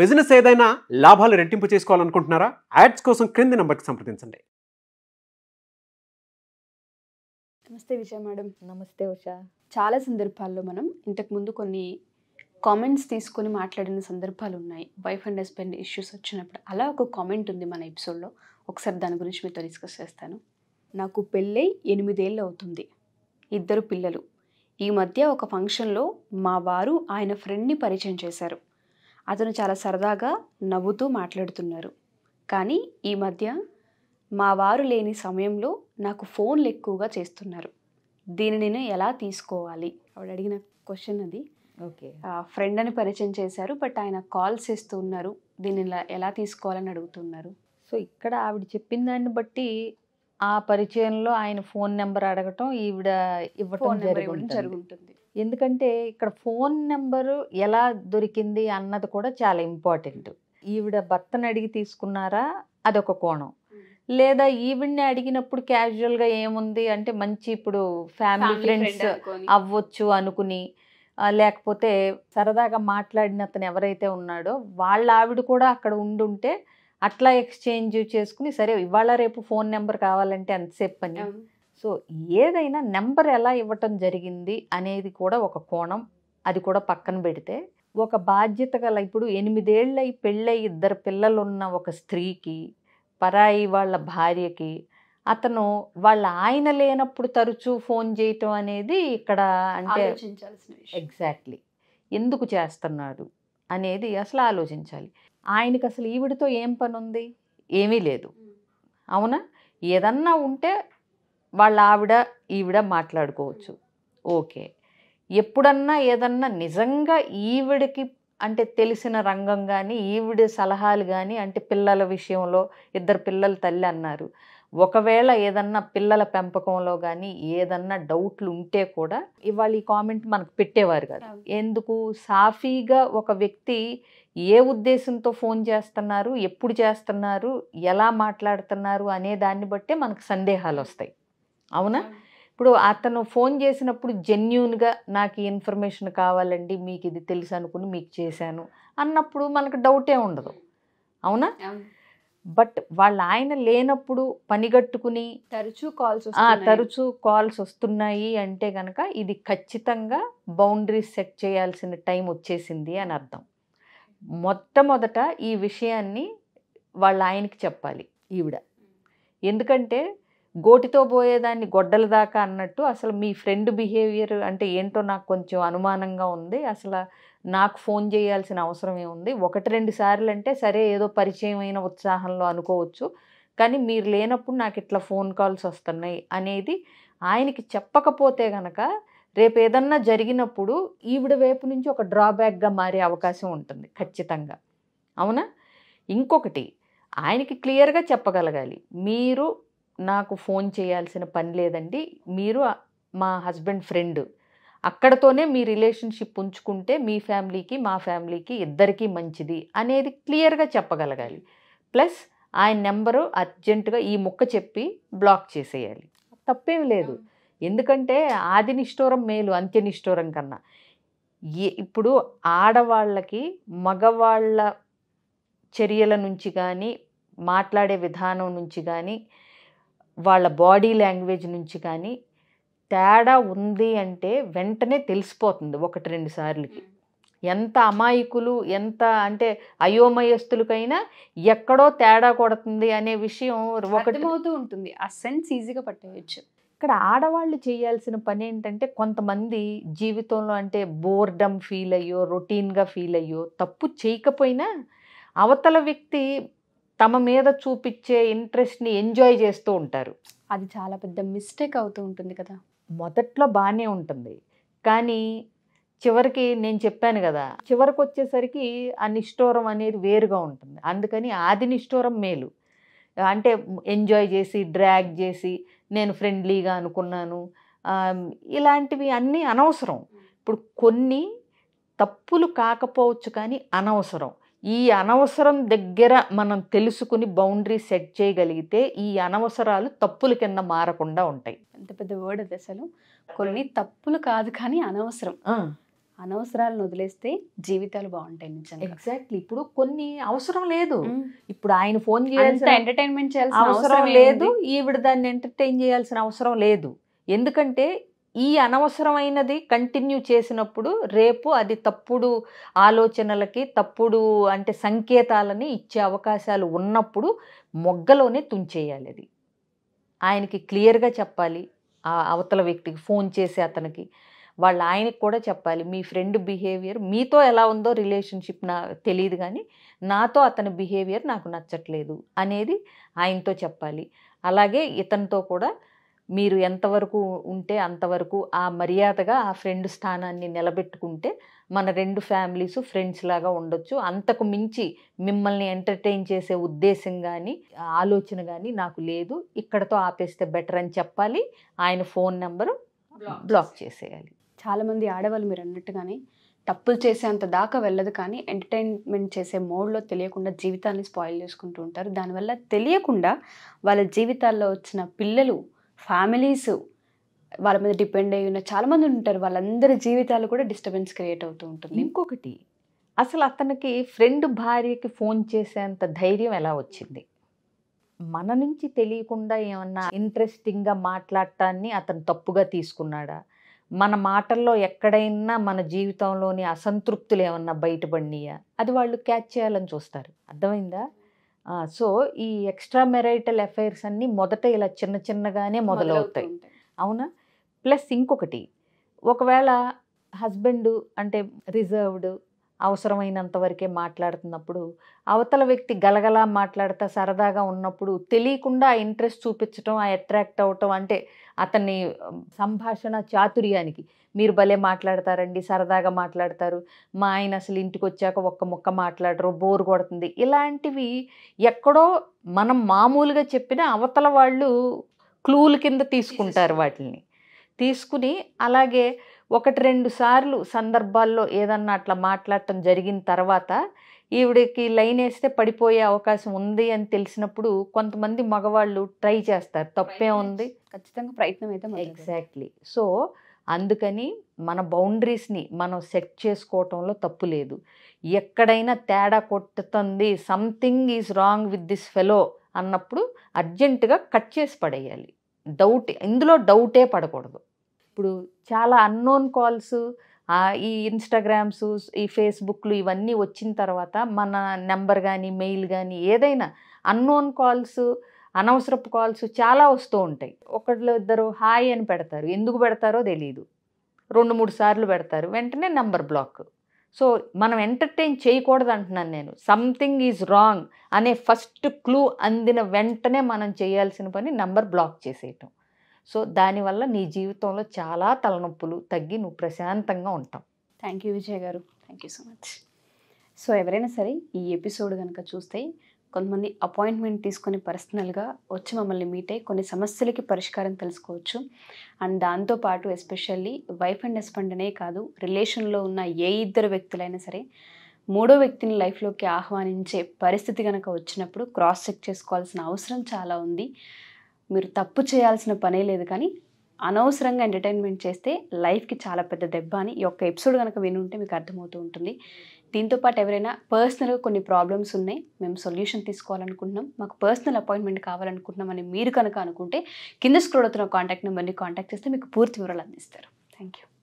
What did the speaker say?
business ఏదైనా లాభాలు రెట్టింపు చేసుకోవాలనుకుంటున్నారా యాడ్స్ కోసం క్రింది నెంబర్కి సంప్రదించండి నమస్తే విజయ మేడం నమస్తే ఉషా చాలా సందర్భాల్లో మనం ఇంతకుముందు కొన్ని కామెంట్స్ తీసుకొని మాట్లాడిన సందర్భాలు ఉన్నాయి వైఫ్ అండ్ హస్బెండ్ ఇష్యూస్ వచ్చినప్పుడు అలా ఒక కామెంట్ ఉంది మన ఎపిసోడ్లో ఒకసారి దాని గురించి మీతో డిస్కస్ చేస్తాను నాకు పెళ్ళై ఎనిమిదేళ్ళు అవుతుంది ఇద్దరు పిల్లలు ఈ మధ్య ఒక ఫంక్షన్లో మా వారు ఆయన ఫ్రెండ్ని పరిచయం చేశారు అతను చాలా సరదాగా నవ్వుతూ మాట్లాడుతున్నారు కానీ ఈ మధ్య మా వారు లేని సమయంలో నాకు ఫోన్లు ఎక్కువగా చేస్తున్నారు దీన్ని నేను ఎలా తీసుకోవాలి ఆవిడ అడిగిన క్వశ్చన్ అది ఓకే ఫ్రెండ్ అని పరిచయం చేశారు బట్ ఆయన కాల్స్ చేస్తూ ఉన్నారు దీన్ని ఎలా తీసుకోవాలని అడుగుతున్నారు సో ఇక్కడ ఆవిడ చెప్పిన దాన్ని బట్టి ఆ పరిచయంలో ఆయన ఫోన్ నెంబర్ అడగటం ఈవిడ ఇవ్వటం జరుగుతుంది ఎందుకంటే ఇక్కడ ఫోన్ నెంబరు ఎలా దొరికింది అన్నది కూడా చాలా ఇంపార్టెంట్ ఈవిడ భర్తను అడిగి తీసుకున్నారా అదొక కోణం లేదా ఈవిడ్ని అడిగినప్పుడు క్యాజువల్గా ఏముంది అంటే మంచి ఇప్పుడు ఫ్యామిలీ ఫ్రెండ్స్ అవ్వచ్చు అనుకుని లేకపోతే సరదాగా మాట్లాడిన అతను ఎవరైతే ఉన్నాడో వాళ్ళ ఆవిడ కూడా అక్కడ ఉండుంటే అట్లా ఎక్స్చేంజ్ చేసుకుని సరే ఇవాళ రేపు ఫోన్ నెంబర్ కావాలంటే ఎంతసేపు పని సో ఏదైనా నెంబర్ ఎలా ఇవ్వటం జరిగింది అనేది కూడా ఒక కోణం అది కూడా పక్కన పెడితే ఒక బాధ్యత గల ఇప్పుడు ఎనిమిదేళ్ళై పెళ్ళై ఇద్దరు పిల్లలున్న ఒక స్త్రీకి పరాయి వాళ్ళ భార్యకి అతను వాళ్ళ ఆయన లేనప్పుడు తరచూ ఫోన్ చేయటం అనేది ఇక్కడ అంటే ఎగ్జాక్ట్లీ ఎందుకు చేస్తున్నాడు అనేది అసలు ఆలోచించాలి ఆయనకి అసలు ఈవిడితో ఏం పని ఉంది ఏమీ లేదు అవునా ఏదన్నా ఉంటే వాళ్ళ ఆవిడ ఈవిడ మాట్లాడుకోవచ్చు ఓకే ఎప్పుడన్నా ఏదన్నా నిజంగా ఈవిడకి అంటే తెలిసిన రంగం కానీ ఈవిడ సలహాలు కానీ అంటే పిల్లల విషయంలో ఇద్దరు పిల్లల తల్లి అన్నారు ఒకవేళ ఏదన్నా పిల్లల పెంపకంలో కానీ ఏదన్నా డౌట్లు ఉంటే కూడా ఇవాళ ఈ కామెంట్ మనకు పెట్టేవారు కాదు ఎందుకు సాఫీగా ఒక వ్యక్తి ఏ ఉద్దేశంతో ఫోన్ చేస్తున్నారు ఎప్పుడు చేస్తున్నారు ఎలా మాట్లాడుతున్నారు అనే దాన్ని బట్టే మనకు సందేహాలు వస్తాయి అవునా ఇప్పుడు అతను ఫోన్ చేసినప్పుడు జెన్యున్గా నాకు ఈ ఇన్ఫర్మేషన్ కావాలండి మీకు ఇది తెలుసు అనుకుని మీకు చేశాను అన్నప్పుడు మనకు డౌటే ఉండదు అవునా బట్ వాళ్ళ ఆయన లేనప్పుడు పనిగట్టుకుని తరచూ కాల్స్ తరచూ కాల్స్ వస్తున్నాయి అంటే కనుక ఇది ఖచ్చితంగా బౌండరీస్ సెట్ చేయాల్సిన టైం వచ్చేసింది అని అర్థం మొట్టమొదట ఈ విషయాన్ని వాళ్ళ ఆయనకి చెప్పాలి ఈవిడ ఎందుకంటే గోటితో పోయేదాన్ని గొడ్డల దాకా అన్నట్టు అసలు మీ ఫ్రెండ్ బిహేవియర్ అంటే ఏంటో నాకు కొంచెం అనుమానంగా ఉంది అసలు నాకు ఫోన్ చేయాల్సిన అవసరమే ఉంది ఒకటి రెండు సార్లు అంటే సరే ఏదో పరిచయమైన ఉత్సాహంలో అనుకోవచ్చు కానీ మీరు లేనప్పుడు నాకు ఇట్లా ఫోన్ కాల్స్ వస్తున్నాయి అనేది ఆయనకి చెప్పకపోతే గనక రేపు ఏదన్నా జరిగినప్పుడు ఈవిడ వైపు నుంచి ఒక డ్రాబ్యాక్గా మారే అవకాశం ఉంటుంది ఖచ్చితంగా అవునా ఇంకొకటి ఆయనకి క్లియర్గా చెప్పగలగాలి మీరు నాకు ఫోన్ చేయాల్సిన పని లేదండి మీరు మా హస్బెండ్ ఫ్రెండ్ అక్కడతోనే మీ రిలేషన్షిప్ ఉంచుకుంటే మీ ఫ్యామిలీకి మా ఫ్యామిలీకి ఇద్దరికీ మంచిది అనేది క్లియర్గా చెప్పగలగాలి ప్లస్ ఆయన నెంబరు అర్జెంటుగా ఈ ముక్క చెప్పి బ్లాక్ చేసేయాలి తప్పేం లేదు ఎందుకంటే ఆది నిష్ఠూరం మేలు అంత్య నిష్ఠూరం కన్నా ఇప్పుడు ఆడవాళ్ళకి మగవాళ్ళ చర్యల నుంచి కానీ మాట్లాడే విధానం నుంచి కానీ వాళ్ళ బాడీ లాంగ్వేజ్ నుంచి కానీ తేడా ఉంది అంటే వెంటనే తెలిసిపోతుంది ఒకటి రెండు సార్లకి ఎంత అమాయకులు ఎంత అంటే అయోమయస్తులకైనా ఎక్కడో తేడా కొడుతుంది అనే విషయం ఒకటి ఉంటుంది ఆ సెన్స్ ఈజీగా పట్టేయచ్చు ఇక్కడ ఆడవాళ్ళు చేయాల్సిన పని ఏంటంటే కొంతమంది జీవితంలో అంటే బోర్డమ్ ఫీల్ అయ్యో రొటీన్గా ఫీల్ అయ్యో తప్పు చేయకపోయినా అవతల వ్యక్తి తమ మీద చూపించే ఇంట్రెస్ట్ని ఎంజాయ్ చేస్తూ ఉంటారు అది చాలా పెద్ద మిస్టేక్ అవుతూ ఉంటుంది కదా మొదట్లో బాగానే ఉంటుంది కానీ చివరికి నేను చెప్పాను కదా చివరికి వచ్చేసరికి ఆ నిష్ఠూరం అనేది వేరుగా ఉంటుంది అందుకని ఆది నిష్ఠూరం మేలు అంటే ఎంజాయ్ చేసి డ్రాగ్ చేసి నేను ఫ్రెండ్లీగా అనుకున్నాను ఇలాంటివి అన్నీ అనవసరం ఇప్పుడు కొన్ని తప్పులు కాకపోవచ్చు కానీ అనవసరం ఈ అనవసరం దగ్గర మనం తెలుసుకుని బౌండరీ సెట్ చేయగలిగితే ఈ అనవసరాలు తప్పుల కింద మారకుండా ఉంటాయి పెద్ద పెద్ద వర్డ్ అది అసలు కొన్ని తప్పులు కాదు కానీ అనవసరం అనవసరాలను వదిలేస్తే జీవితాలు బాగుంటాయి నిజంగా ఎగ్జాక్ట్లీ ఇప్పుడు కొన్ని అవసరం లేదు ఇప్పుడు ఆయన ఫోన్ చేయాల్సిన ఎంటర్టైన్మెంట్ చేయాల్సిన అవసరం లేదు ఈవిడ దాన్ని ఎంటర్టైన్ చేయాల్సిన అవసరం లేదు ఎందుకంటే ఈ అనవసరమైనది కంటిన్యూ చేసినప్పుడు రేపు అది తప్పుడు ఆలోచనలకి తప్పుడు అంటే సంకేతాలని ఇచ్చే అవకాశాలు ఉన్నప్పుడు మొగ్గలోనే తుంచేయాలి అది ఆయనకి క్లియర్గా చెప్పాలి ఆ అవతల వ్యక్తికి ఫోన్ చేసి అతనికి వాళ్ళు ఆయనకి కూడా చెప్పాలి మీ ఫ్రెండ్ బిహేవియర్ మీతో ఎలా ఉందో రిలేషన్షిప్ నా తెలియదు కానీ నాతో అతని బిహేవియర్ నాకు నచ్చట్లేదు అనేది ఆయనతో చెప్పాలి అలాగే ఇతనితో కూడా మీరు ఎంతవరకు ఉంటే అంతవరకు ఆ మర్యాదగా ఆ ఫ్రెండ్ స్థానాన్ని నిలబెట్టుకుంటే మన రెండు ఫ్యామిలీస్ ఫ్రెండ్స్ లాగా ఉండొచ్చు అంతకు మించి మిమ్మల్ని ఎంటర్టైన్ చేసే ఉద్దేశం కానీ ఆలోచన కానీ నాకు లేదు ఇక్కడతో ఆపేస్తే బెటర్ అని చెప్పాలి ఆయన ఫోన్ నెంబరు బ్లాక్ చేసేయాలి చాలామంది ఆడవాళ్ళు మీరు అన్నట్టుగానే తప్పులు చేసేంత దాకా వెళ్ళదు కానీ ఎంటర్టైన్మెంట్ చేసే మోడ్లో తెలియకుండా జీవితాన్ని స్పాయిల్ చేసుకుంటూ ఉంటారు దానివల్ల తెలియకుండా వాళ్ళ జీవితాల్లో వచ్చిన పిల్లలు ఫ్యామిలీస్ వాళ్ళ మీద డిపెండ్ అయి ఉన్న చాలామంది ఉంటారు వాళ్ళందరి జీవితాలు కూడా డిస్టర్బెన్స్ క్రియేట్ అవుతూ ఉంటుంది ఇంకొకటి అసలు అతనికి ఫ్రెండ్ భార్యకి ఫోన్ చేసేంత ధైర్యం ఎలా వచ్చింది మన నుంచి తెలియకుండా ఏమన్నా ఇంట్రెస్టింగ్గా మాట్లాడటాన్ని అతను తప్పుగా తీసుకున్నాడా మన మాటల్లో ఎక్కడైనా మన జీవితంలోని అసంతృప్తులు ఏమన్నా బయటపడినాయా అది వాళ్ళు క్యాచ్ చేయాలని చూస్తారు అర్థమైందా సో ఈ ఎక్స్ట్రా మెరైటల్ అఫైర్స్ అన్నీ మొదట ఇలా చిన్న చిన్నగానే మొదలవుతాయి అవునా ప్లస్ ఇంకొకటి ఒకవేళ హస్బెండు అంటే రిజర్వ్డ్ అవసరమైనంత వరకే మాట్లాడుతున్నప్పుడు అవతల వ్యక్తి గలగలా మాట్లాడతా సరదాగా ఉన్నప్పుడు తెలియకుండా ఆ ఇంట్రెస్ట్ చూపించడం ఆ అట్రాక్ట్ అవటం అంటే అతన్ని సంభాషణ చాతుర్యానికి మీరు భలే మాట్లాడతారండి సరదాగా మాట్లాడతారు మా ఆయన అసలు ఇంటికి వచ్చాక ఒక్క ముక్క మాట్లాడరు బోర్ కొడుతుంది ఇలాంటివి ఎక్కడో మనం మామూలుగా చెప్పిన అవతల వాళ్ళు క్లూల కింద తీసుకుంటారు వాటిని తీసుకుని అలాగే ఒకటి రెండు సార్లు సందర్భాల్లో ఏదన్నా అట్లా మాట్లాడటం జరిగిన తర్వాత ఈవిడకి లైన్ వేస్తే పడిపోయే అవకాశం ఉంది అని తెలిసినప్పుడు కొంతమంది మగవాళ్ళు ట్రై చేస్తారు తప్పే ఉంది ఖచ్చితంగా ప్రయత్నం అయితే ఎగ్జాక్ట్లీ సో అందుకని మన బౌండరీస్ని మనం సెట్ చేసుకోవటంలో తప్పు లేదు ఎక్కడైనా తేడా కొట్టుతుంది something is wrong with this fellow అన్నప్పుడు అర్జెంటుగా కట్ చేసి పడేయాలి డౌట్ ఇందులో డౌటే పడకూడదు ఇప్పుడు చాలా అన్నోన్ కాల్స్ ఈ ఇన్స్టాగ్రామ్స్ ఈ ఫేస్బుక్లు ఇవన్నీ వచ్చిన తర్వాత మన నెంబర్ కానీ మెయిల్ కానీ ఏదైనా అన్నోన్ కాల్స్ అనవసరపు కాల్స్ చాలా వస్తూ ఉంటాయి ఒకళ్ళు ఇద్దరు హాయ్ అని పెడతారు ఎందుకు పెడతారో తెలియదు రెండు మూడు సార్లు పెడతారు వెంటనే నెంబర్ బ్లాక్ సో మనం ఎంటర్టైన్ చేయకూడదు అంటున్నాను నేను సంథింగ్ ఈజ్ రాంగ్ అనే ఫస్ట్ క్లూ అందిన వెంటనే మనం చేయాల్సిన పని నెంబర్ బ్లాక్ చేసేయటం సో దానివల్ల నీ జీవితంలో చాలా తలనొప్పులు తగ్గి నువ్వు ప్రశాంతంగా ఉంటావు థ్యాంక్ యూ విజయ్ గారు thank you so much so ఎవరైనా సరే ఈ ఎపిసోడ్ కనుక చూస్తే కొంతమంది అపాయింట్మెంట్ తీసుకొని పర్సనల్గా వచ్చి మమ్మల్ని మీట్ అయ్యి కొన్ని సమస్యలకి పరిష్కారం తెలుసుకోవచ్చు అండ్ దాంతోపాటు ఎస్పెషల్లీ వైఫ్ అండ్ హస్బెండ్ అనే కాదు రిలేషన్లో ఉన్న ఏ ఇద్దరు వ్యక్తులైనా సరే మూడో వ్యక్తిని లైఫ్లోకి ఆహ్వానించే పరిస్థితి కనుక వచ్చినప్పుడు క్రాస్ చెక్ చేసుకోవాల్సిన అవసరం చాలా ఉంది మీరు తప్పు చేయాల్సిన పనే లేదు కానీ అనవసరంగా ఎంటర్టైన్మెంట్ చేస్తే లైఫ్కి చాలా పెద్ద దెబ్బ అని ఈ ఒక్క ఎపిసోడ్ కనుక వినుంటే మీకు అర్థమవుతూ ఉంటుంది దీంతోపాటు ఎవరైనా పర్సనల్గా కొన్ని ప్రాబ్లమ్స్ ఉన్నాయి మేము సొల్యూషన్ తీసుకోవాలనుకుంటున్నాం మాకు పర్సనల్ అపాయింట్మెంట్ కావాలనుకుంటున్నాం అని మీరు కనుక అనుకుంటే కింద స్క్రోడ్ అవుతున్న కాంటాక్ట్ నెంబర్ని కాంటాక్ట్ చేస్తే మీకు పూర్తి వివరాలు అందిస్తారు థ్యాంక్ యూ